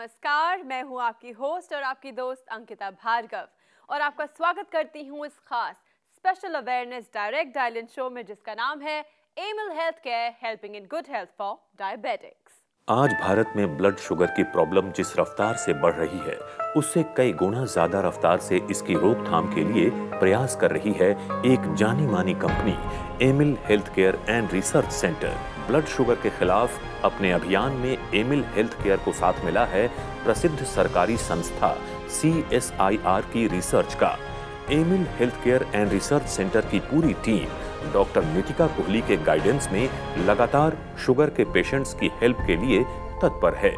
नमस्कार मैं हूं आपकी होस्ट और आपकी दोस्त अंकिता भार्गव और आपका स्वागत करती हूं इस खास special awareness direct dial in show में जिसका नाम है Emil health care helping in good health for diabetics आज भारत में ब्लड शुगर की प्रॉब्लम जिस रफ्तार से बढ़ रही है उससे कई गुना ज्यादा रफ्तार से इसकी रोकथाम के लिए प्रयास कर रही है एक जानी मानी company Emil health care and research centre blood sugar के खिलाफ अपने अभियान में एमिल हेल्थ केयर को साथ मिला है प्रसिद्ध सरकारी संस्था सी की रिसर्च का Emil health care and research centre की पूरी टीम डॉक्टर नितिका कोहली के गाइडेंस में लगातार शुगर के पेशेंट्स की हेल्प के लिए तत्पर है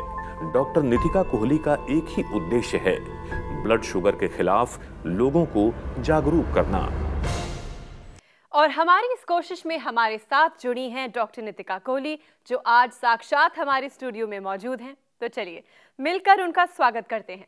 डॉक्टर नितिका कोहली का एक ही उद्देश्य है ब्लड शुगर के खिलाफ लोगों को जागरूक करना और हमारी इस कोशिश में हमारे साथ जुड़ी हैं डॉक्टर नितिका कोहली जो आज साक्षात हमारे स्टूडियो में मौजूद हैं तो चलिए मिलकर उनका स्वागत करते हैं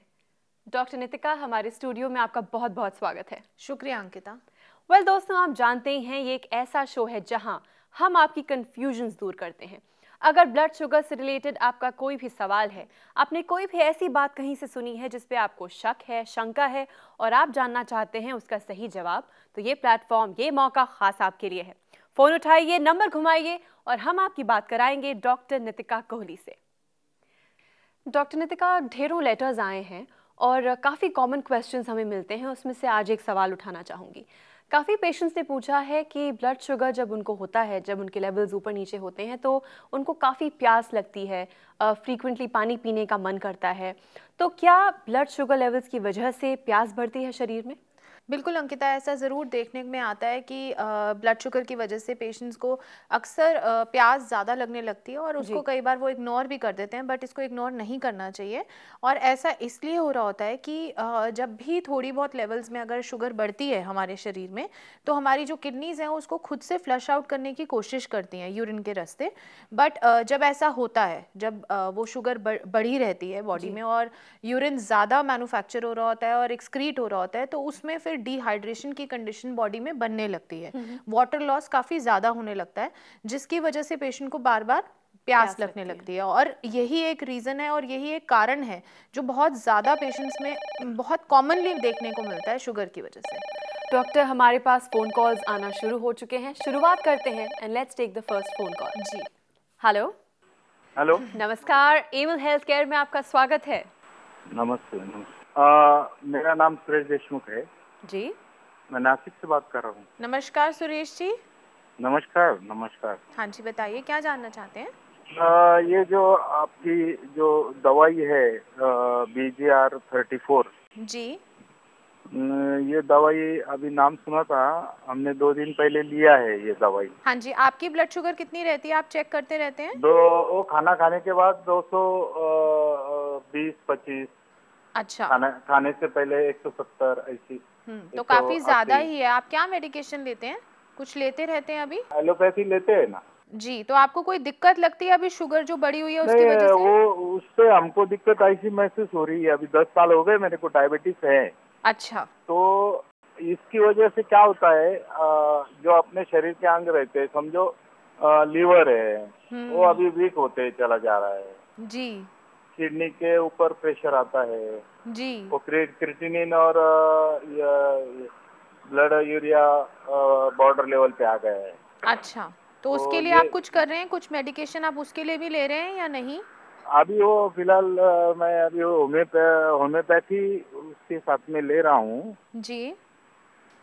डॉक्टर नितिका हमारे स्टूडियो में आपका बहुत बहुत स्वागत है शुक्रिया अंकिता वेल well, दोस्तों आप जानते हैं ये एक ऐसा शो है जहां हम आपकी कन्फ्यूजन्स दूर करते हैं अगर ब्लड शुगर से रिलेटेड आपका कोई भी सवाल है आपने कोई भी ऐसी बात कहीं से सुनी है जिसपे आपको शक है शंका है और आप जानना चाहते हैं उसका सही जवाब तो ये प्लेटफॉर्म ये मौका खास आपके लिए है फ़ोन उठाइए नंबर घुमाइए और हम आपकी बात कराएंगे डॉक्टर नितिका कोहली से डॉक्टर नितिका ढेरों लेटर्स आए हैं और काफ़ी कॉमन क्वेश्चंस हमें मिलते हैं उसमें से आज एक सवाल उठाना चाहूँगी काफ़ी पेशेंट्स ने पूछा है कि ब्लड शुगर जब उनको होता है जब उनके लेवल्स ऊपर नीचे होते हैं तो उनको काफ़ी प्यास लगती है फ्रीक्वेंटली पानी पीने का मन करता है तो क्या ब्लड शुगर लेवल्स की वजह से प्यास बढ़ती है शरीर में बिल्कुल अंकिता ऐसा ज़रूर देखने में आता है कि ब्लड शुगर की वजह से पेशेंट्स को अक्सर प्यास ज़्यादा लगने लगती है और उसको कई बार वो इग्नोर भी कर देते हैं बट इसको इग्नोर नहीं करना चाहिए और ऐसा इसलिए हो रहा होता है कि जब भी थोड़ी बहुत लेवल्स में अगर शुगर बढ़ती है हमारे शरीर में तो हमारी जो किडनीज़ हैं उसको खुद से फ्लश आउट करने की कोशिश करती हैं यूरिन के रस्ते बट जब ऐसा होता है जब वो शुगर बढ़ी रहती है बॉडी में और यूरिन ज़्यादा मैनुफैक्चर हो रहा होता है और एक्सक्रीट हो रहा होता है तो उसमें फिर फिर डिहाइड्रेशन की कंडीशन बॉडी में बनने लगती है वाटर लॉस काफ़ी ज़्यादा होने लगता है जिसकी वजह से पेशेंट को बार बार प्यास लगने लगती है और यही एक रीज़न है और यही एक कारण है जो बहुत ज़्यादा पेशेंट्स में बहुत कॉमनली देखने को मिलता है शुगर की वजह से डॉक्टर हमारे पास फ़ोन कॉल्स आना शुरू हो चुके हैं शुरुआत करते हैं and let's take the first phone call जी हेलो हेलो नमस्कार एवल हेल्थ केयर में आपका स्वागत है नमस्ते नमस्ते आ, मेरा नाम सुरेश देशमुख है जी मैं नासिक से बात कर रहा हूँ नमस्कार सुरेश जी नमस्कार नमस्कार हाँ जी बताइए क्या जानना चाहते हैं आ, ये जो आपकी जो दवाई है B G R thirty four जी ये दवाई अभी नाम सुना था हमने दो दिन पहले लिया है ये दवाई हाँ जी आपकी ब्लड शुगर कितनी रहती है आप चेक करते रहते हैं दो वो खाना खाने के बाद दो सौ बीस पच्चीस अच्छा खाना खाने से पहले एक सौ सत्तर ऐसी हम्म, तो, तो काफी ज्यादा ही है आप क्या मेडिकेशन लेते हैं कुछ लेते रहते हैं अभी एलोपैथी लेते हैं ना जी तो आपको कोई दिक्कत लगती है अभी शुगर जो बड़ी हुई है उसकी वजह से वो उससे हमको दिक्कत ऐसी महसूस हो रही है अभी दस साल हो गए मेरे को डायबिटीज है अच्छा तो इसकी वजह से क्या होता है जो अपने शरीर के अंग रहते हैं समझो लीवर है वो हम्म। अभी वीक होते चला जा रहा है जी किडनी के ऊपर प्रेशर आता है जी वो क्रिटिनिन और ब्लड यूरिया बॉर्डर लेवल पे आ गया है अच्छा तो, तो उसके लिए आप कुछ कर रहे हैं कुछ मेडिकेशन आप उसके लिए भी ले रहे हैं या नहीं अभी वो फिलहाल मैं अभी होम्योपैथी उसके साथ में ले रहा हूँ जी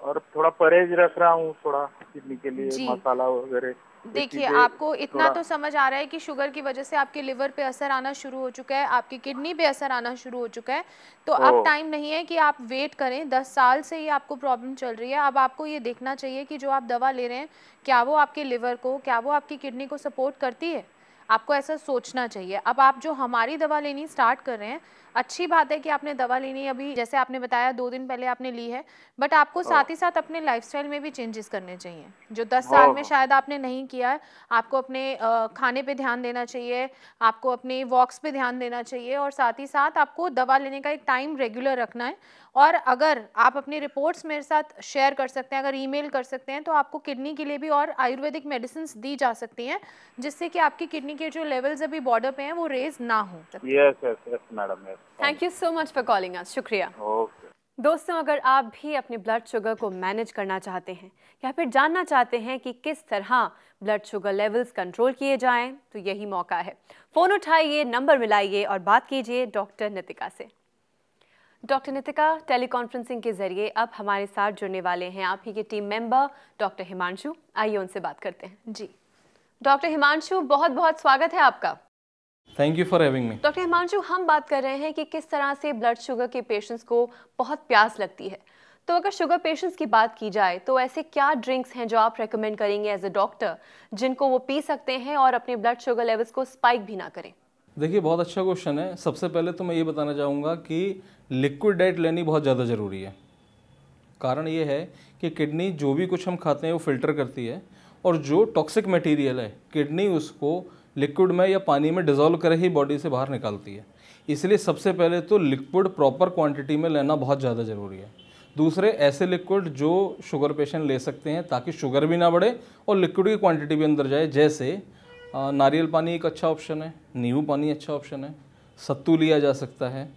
और थोड़ा परहेज रख रहा हूँ थोड़ा किडनी के लिए मसाला वगैरह देखिए आपको इतना तो समझ आ रहा है कि शुगर की वजह से आपके लिवर पे असर आना शुरू हो चुका है आपकी किडनी पे असर आना शुरू हो चुका है तो अब टाइम नहीं है कि आप वेट करें दस साल से ही आपको प्रॉब्लम चल रही है अब आपको ये देखना चाहिए कि जो आप दवा ले रहे हैं क्या वो आपके लिवर को क्या वो आपकी किडनी को सपोर्ट करती है आपको ऐसा सोचना चाहिए अब आप जो हमारी दवा लेनी स्टार्ट कर रहे हैं अच्छी बात है कि आपने दवा लेनी अभी जैसे आपने बताया दो दिन पहले आपने ली है बट आपको हाँ। साथ ही साथ अपने लाइफस्टाइल में भी चेंजेस करने चाहिए जो दस हाँ। साल में शायद आपने नहीं किया है आपको अपने खाने पे ध्यान देना चाहिए आपको अपने वॉक्स पे ध्यान देना चाहिए और साथ ही साथ आपको दवा लेने का एक टाइम रेगुलर रखना है और अगर आप अपनी रिपोर्ट्स मेरे साथ शेयर कर सकते हैं अगर ईमेल कर सकते हैं तो आपको किडनी के लिए भी और आयुर्वेदिक मेडिसिन दी जा सकती हैं जिससे कि आपकी किडनी के जो लेवल्स अभी बॉर्डर पे हैं वो रेज ना हो thank you so much for calling शुक्रिया दोस्तों अगर आप भी अपने ब्लड शुगर को मैनेज करना चाहते हैं या फिर जानना चाहते हैं कि किस तरह ब्लड शुगर लेवल्स कंट्रोल किए जाएं तो यही मौका है फ़ोन उठाइए नंबर मिलाइए और बात कीजिए डॉक्टर नितिका से डॉक्टर नितिका टेलीकॉन्फ्रेंसिंग के जरिए अब हमारे साथ जुड़ने वाले हैं आप ही के टीम मेंबर डॉक्टर हिमांशु आइए उनसे बात करते हैं जी डॉक्टर हिमांशु बहुत बहुत स्वागत है आपका thank you for having me doctor Himanshu हम बात कर रहे हैं कि किस तरह से ब्लड शुगर के पेशेंट्स को बहुत प्यास लगती है तो अगर शुगर पेशेंट्स की बात की जाए तो ऐसे क्या ड्रिंक्स हैं जो आप रेकमेंड करेंगे एज अ डॉक्टर जिनको वो पी सकते हैं और अपने ब्लड शुगर लेवल्स को स्पाइक भी ना करें देखिए बहुत अच्छा क्वेश्चन है सबसे पहले तो मैं ये बताना चाहूँगा कि लिक्विड डाइट लेनी बहुत ज़्यादा ज़रूरी है कारण ये है कि किडनी जो भी कुछ हम खाते हैं वो फिल्टर करती है और जो टॉक्सिक मटेरियल है किडनी उसको लिक्विड में या पानी में डिज़ोल्व कर ही बॉडी से बाहर निकालती है इसलिए सबसे पहले तो लिक्विड प्रॉपर क्वांटिटी में लेना बहुत ज़्यादा ज़रूरी है दूसरे ऐसे लिक्विड जो शुगर पेशेंट ले सकते हैं ताकि शुगर भी ना बढ़े और लिक्विड की क्वांटिटी भी अंदर जाए जैसे नारियल पानी एक अच्छा ऑप्शन है नींबू पानी अच्छा ऑप्शन है सत्तू लिया जा सकता है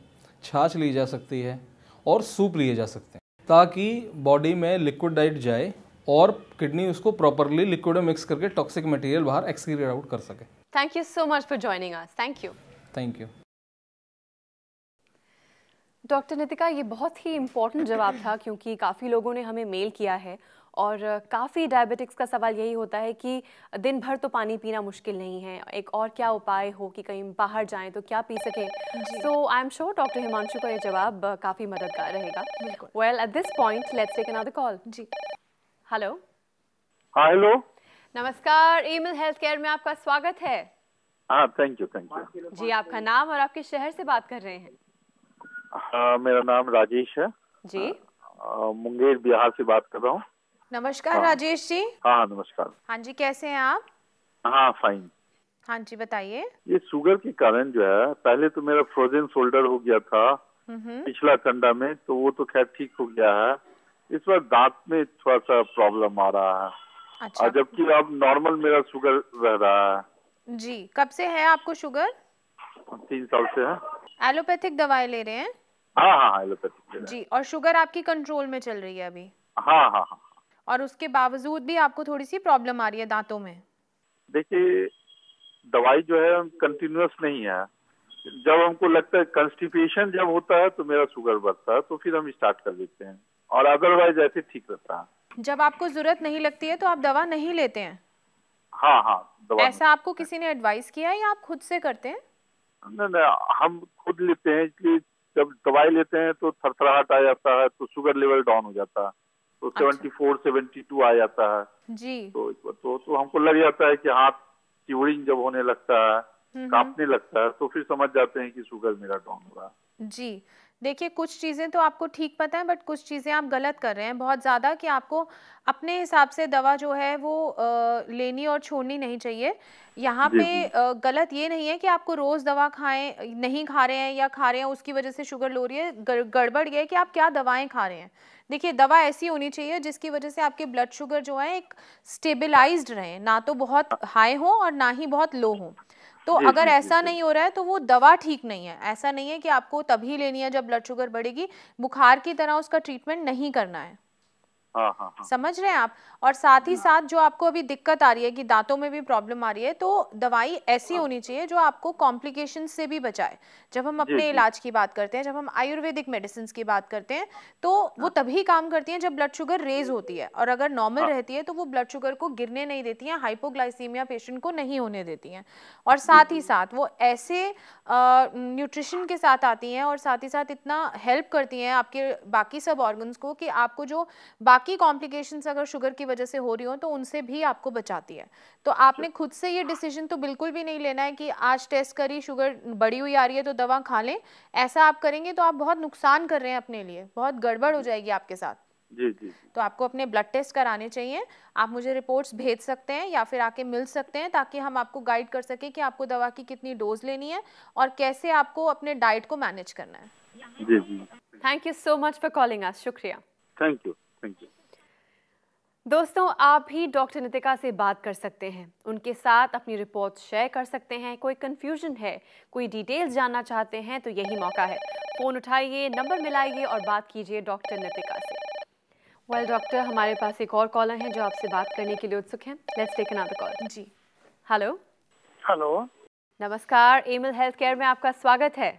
छाछ ली जा सकती है और सूप लिए जा सकते हैं ताकि बॉडी में लिक्विड डाइट जाए और किडनी उसको प्रॉपरली लिक्विड में मिक्स करके टॉक्सिक मटेरियल बाहर एक्सक्रीट आउट कर सके thank you so much for joining us thank you thank you doctor Nitika ये बहुत ही इम्पोर्टेंट जवाब था क्योंकि काफ़ी लोगों ने हमें मेल किया है और काफ़ी डायबिटिक्स का सवाल यही होता है कि दिन भर तो पानी पीना मुश्किल नहीं है एक और क्या उपाय हो कि कहीं बाहर जाएं तो क्या पी सकें so I am sure doctor Himanshu का ये जवाब काफ़ी मददगार रहेगा well at this point let's take another call जी हेलो हेलो हाँ, नमस्कार ईमेल हेल्थ केयर में आपका स्वागत है थैंक यू थैंक यू जी आपका नाम और आपके शहर से बात कर रहे हैं हाँ मेरा नाम राजेश है जी मुंगेर बिहार से बात कर रहा हूँ नमस्कार हाँ, राजेश जी हाँ नमस्कार हाँ जी कैसे हैं आप हाँ फाइन हाँ जी बताइए ये शुगर के कारण जो है पहले तो मेरा फ्रोजन शोल्डर हो गया था पिछला कंडा में तो वो तो खैर ठीक हो गया है इस बार दांत में थोड़ा सा प्रॉब्लम आ रहा है अच्छा। जबकि अब नॉर्मल मेरा शुगर रह रहा है जी कब से है आपको शुगर तीन साल से है एलोपैथिक दवाई ले रहे हैं हाँ हाँ एलोपैथिक हाँ, जी और शुगर आपकी कंट्रोल में चल रही है अभी हाँ हाँ हाँ और उसके बावजूद भी आपको थोड़ी सी प्रॉब्लम आ रही है दांतों में देखिए दवाई जो है कंटिन्यूस नहीं है जब हमको लगता है कंस्टिपेशन जब होता है तो मेरा शुगर बढ़ता है तो फिर हम स्टार्ट कर देते हैं और अदरवाइज ऐसे ठीक रहता है जब आपको जरूरत नहीं लगती है तो आप दवा नहीं लेते हैं हाँ हाँ दवा ऐसा आपको किसी ने एडवाइस किया है या आप खुद से करते हैं न न हम खुद लेते हैं इसलिए जब दवाई लेते हैं तो थरथराहट आ जाता है तो शुगर लेवल डाउन हो जाता है तो सेवेंटी फोर सेवेंटी टू आ जाता है जी तो, तो, तो हमको लग जाता है कि हाथ चिवड़िंग जब होने लगता है कांपने लगता है तो फिर समझ जाते हैं कि शुगर मेरा डाउन हो रहा जी देखिए कुछ चीज़ें तो आपको ठीक पता है बट कुछ चीज़ें आप गलत कर रहे हैं बहुत ज़्यादा कि आपको अपने हिसाब से दवा जो है वो आ, लेनी और छोड़नी नहीं चाहिए यहाँ पे आ, गलत ये नहीं है कि आपको रोज़ दवा खाएं नहीं खा रहे हैं या खा रहे हैं उसकी वजह से शुगर लो रही है गड़बड़ गया कि आप क्या दवाएं खा रहे हैं देखिए दवा ऐसी होनी चाहिए जिसकी वजह से आपके ब्लड शुगर जो है एक स्टेबिलाईज रहें ना तो बहुत हाई हो और ना ही बहुत लो हो तो जी, अगर जी, ऐसा जी, नहीं हो रहा है तो वो दवा ठीक नहीं है ऐसा नहीं है कि आपको तभी लेनी है जब ब्लड शुगर बढ़ेगी बुखार की तरह उसका ट्रीटमेंट नहीं करना है हाँ, हाँ, हाँ, समझ रहे हैं आप और साथ ही हाँ। साथ जो आपको अभी दिक्कत आ रही है कि दांतों में भी प्रॉब्लम आ रही है तो दवाई ऐसी हाँ। होनी चाहिए जो आपको कॉम्प्लिकेशन से भी बचाए जब हम अपने इलाज की बात करते हैं जब हम आयुर्वेदिक मेडिसिन की बात करते हैं तो वो तभी काम करती हैं जब ब्लड शुगर रेज होती है और अगर नॉर्मल रहती है तो वो ब्लड शुगर को गिरने नहीं देती हैं हाइपोग्लाइसीमिया पेशेंट को नहीं होने देती हैं और साथ ही साथ वो ऐसे न्यूट्रिशन के साथ आती हैं और साथ ही साथ इतना हेल्प करती हैं आपके बाकी सब ऑर्गन्स को कि आपको जो बाकी बाकी कॉम्प्लिकेशंस अगर शुगर की वजह से हो रही हो तो उनसे भी आपको बचाती है तो आपने खुद से ये डिसीजन तो बिल्कुल भी नहीं लेना है कि आज टेस्ट करी शुगर बड़ी हुई आ रही है तो दवा खा लें ऐसा आप करेंगे तो आप बहुत नुकसान कर रहे हैं अपने लिए बहुत गड़बड़ हो जाएगी आपके साथ जी जी तो आपको अपने ब्लड टेस्ट कराने चाहिए आप मुझे रिपोर्ट्स भेज सकते हैं या फिर आके मिल सकते हैं ताकि हम आपको गाइड कर सके कि आपको दवा की कितनी डोज लेनी है और कैसे आपको अपने डाइट को मैनेज करना है जी जी thank you so much for calling us शुक्रिया थैंक यू थैंक यू दोस्तों आप भी डॉक्टर नितिका से बात कर सकते हैं उनके साथ अपनी रिपोर्ट शेयर कर सकते हैं कोई कन्फ्यूजन है कोई डिटेल्स जानना चाहते हैं तो यही मौका है फ़ोन उठाइए नंबर मिलाइए और बात कीजिए डॉक्टर नितिका से वेल well, डॉक्टर हमारे पास एक और कॉलर हैं जो आपसे बात करने के लिए उत्सुक है लेट्स टेक अनदर कॉल जी हेलो हेलो नमस्कार एमल हेल्थ केयर में आपका स्वागत है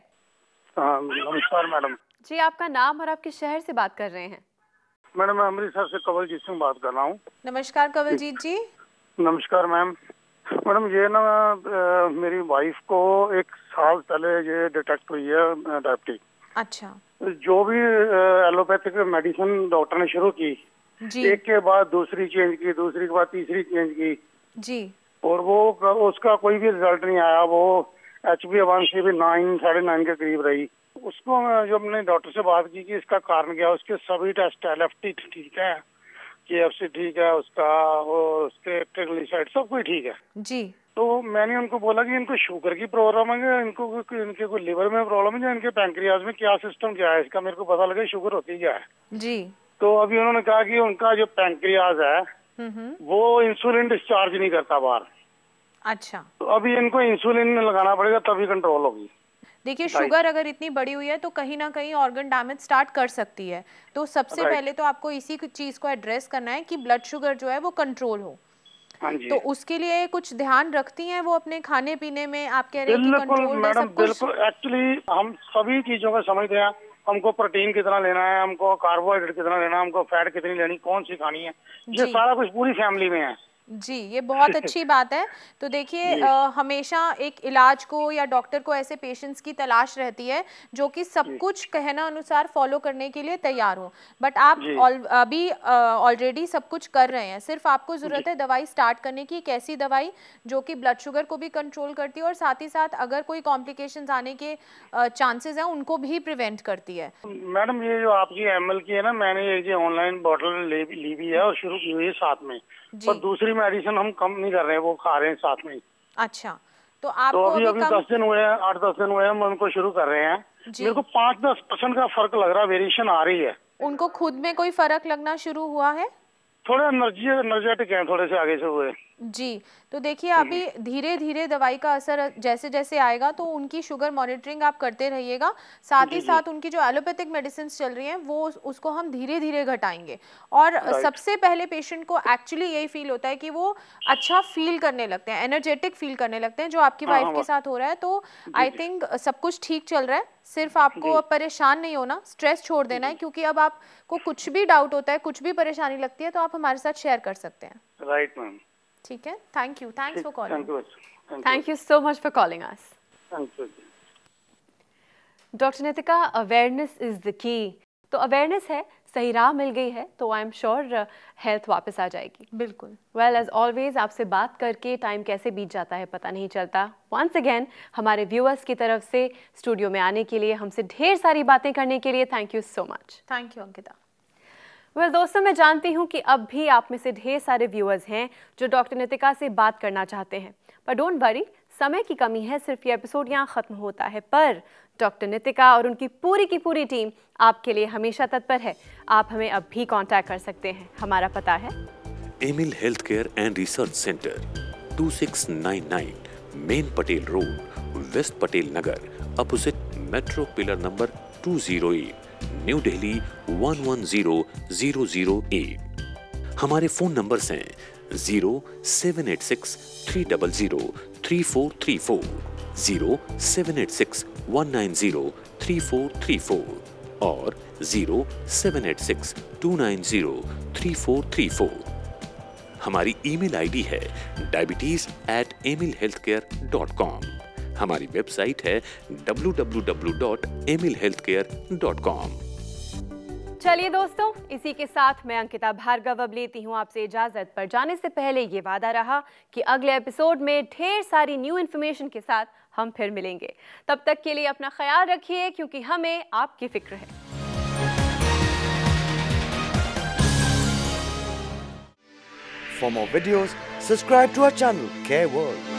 हाँ, नमस्कार मैडम जी आपका नाम और आपके शहर से बात कर रहे हैं मैडम मैं अमृतसर से कवलजीत सिंह बात कर रहा हूँ नमस्कार कवलजीत जी नमस्कार मैम मैडम ये ना आ, मेरी वाइफ को एक साल पहले ये डिटेक्ट हुई है डायबिटीज अच्छा जो भी एलोपैथिक मेडिसिन डॉक्टर ने शुरू की जी। एक के बाद दूसरी चेंज की दूसरी के बाद तीसरी चेंज की जी और वो उसका कोई भी रिजल्ट नहीं आया वो एच बी वन भी नाइन साढ़े नाइन के करीब रही उसको जो हमने डॉक्टर से बात की कि इसका कारण क्या है उसके सभी टेस्ट एल तो ठीक है के एफ सी ठीक है उसका वो उसके ट्रिग्लिसराइड सब कुछ ठीक है जी तो मैंने उनको बोला कि इनको शुगर की प्रॉब्लम है इनको इनके कोई लिवर में प्रॉब्लम है या इनके पैंक्रियाज में क्या सिस्टम क्या है इसका मेरे को पता लगा शुगर होती क्या है जी तो अभी उन्होंने कहा कि उनका जो पैंक्रियाज है हम्म, हम्म। वो इंसुलिन डिस्चार्ज नहीं करता बाहर अच्छा तो अभी इनको इंसुलिन लगाना पड़ेगा तभी कंट्रोल होगी देखिए शुगर अगर इतनी बड़ी हुई है तो कहीं ना कहीं ऑर्गन डैमेज स्टार्ट कर सकती है तो सबसे पहले तो आपको इसी चीज़ को एड्रेस करना है कि ब्लड शुगर जो है वो कंट्रोल हो हाँ तो उसके लिए कुछ ध्यान रखती हैं वो अपने खाने पीने में आप कह रहे हैं बिल्कुल मैडम बिल्कुल एक्चुअली हम सभी चीजों का समझते हैं हमको प्रोटीन कितना लेना है हमको कार्बोहाइड्रेट कितना लेना है हमको फैट कितनी लेनी कौन सी खानी है ये सारा कुछ पूरी फैमिली में है जी ये बहुत अच्छी बात है तो देखिए हमेशा एक इलाज को या डॉक्टर को ऐसे पेशेंट्स की तलाश रहती है जो कि सब कुछ कहना अनुसार फॉलो करने के लिए तैयार हो बट आप अभी ऑलरेडी सब कुछ कर रहे हैं सिर्फ आपको ज़रूरत है दवाई स्टार्ट करने की एक ऐसी दवाई जो कि ब्लड शुगर को भी कंट्रोल करती है और साथ ही साथ अगर कोई कॉम्प्लिकेशन आने के चांसेज है उनको भी प्रिवेंट करती है मैडम ये जो आपकी एम की है ना मैंने ये ऑनलाइन बॉटल ली हुई है और शुरू की हुई है साथ में पर दूसरी मेडिसिन हम कम नहीं कर रहे हैं वो खा रहे हैं साथ में अच्छा तो आप तो अभी अभी कम... दस दिन हुए हैं आठ दस दिन हुए हैं हम उनको शुरू कर रहे हैं मेरे को पाँच दस परसेंट का फर्क लग रहा है वेरिएशन आ रही है उनको खुद में कोई फर्क लगना शुरू हुआ है थोड़े एनर्जी एनर्जेटिक है थोड़े से आगे से हुए जी तो देखिए अभी धीरे धीरे दवाई का असर जैसे जैसे आएगा तो उनकी शुगर मॉनिटरिंग आप करते रहिएगा साथ ही साथ उनकी जो एलोपैथिक मेडिसिन चल रही हैं वो उसको हम धीरे धीरे घटाएंगे और सबसे पहले पेशेंट को एक्चुअली यही फील होता है कि वो अच्छा फील करने लगते हैं एनर्जेटिक फील करने लगते हैं जो आपकी हाँ, वाइफ के हाँ। साथ हो रहा है तो आई थिंक सब कुछ ठीक चल रहा है सिर्फ आपको अब परेशान नहीं होना स्ट्रेस छोड़ देना है क्योंकि अब आपको कुछ भी डाउट होता है कुछ भी परेशानी लगती है तो आप हमारे साथ शेयर कर सकते हैं राइट मैम ठीक है thank you thanks for calling thank you so much for calling us doctor Nitika awareness is the key तो अवेयरनेस है सही राह मिल गई है तो आई एम श्योर हेल्थ वापस आ जाएगी बिल्कुल वेल एज ऑलवेज आपसे बात करके टाइम कैसे बीत जाता है पता नहीं चलता वंस अगेन हमारे व्यूअर्स की तरफ से स्टूडियो में आने के लिए हमसे ढेर सारी बातें करने के लिए thank you so much thank you Ankita well well, दोस्तों मैं जानती हूँ कि अब भी आप में से ढेर सारे व्यूअर्स हैं जो डॉक्टर नितिका से बात करना चाहते हैं पर डोंट वरी समय की कमी है सिर्फ ये एपिसोड यहाँ ख़त्म होता है पर डॉक्टर नितिका और उनकी पूरी की पूरी टीम आपके लिए हमेशा तत्पर है आप हमें अब भी कॉन्टैक्ट कर सकते हैं हमारा पता है Emil health care and research centre 2699 main Patel road west Patel Nagar opposite metro pillar number 208 new Delhi at हमारे फ़ोन नंबर्स हैं zero seven eight six three double zero three four three four zero seven eight six one nine zero three four three four और zero seven eight six two nine zero three four three four हमारी email ID है diabetes at Emil health care dot com हमारी website है www.emilhealthcare.com चलिए दोस्तों इसी के साथ मैं अंकिता भार्गव अब लेती हूँ आपसे इजाजत पर जाने से पहले ये वादा रहा कि अगले एपिसोड में ढेर सारी न्यू इन्फॉर्मेशन के साथ हम फिर मिलेंगे तब तक के लिए अपना ख्याल रखिए क्योंकि हमें आपकी फिक्र है For more videos, subscribe to our channel Care World.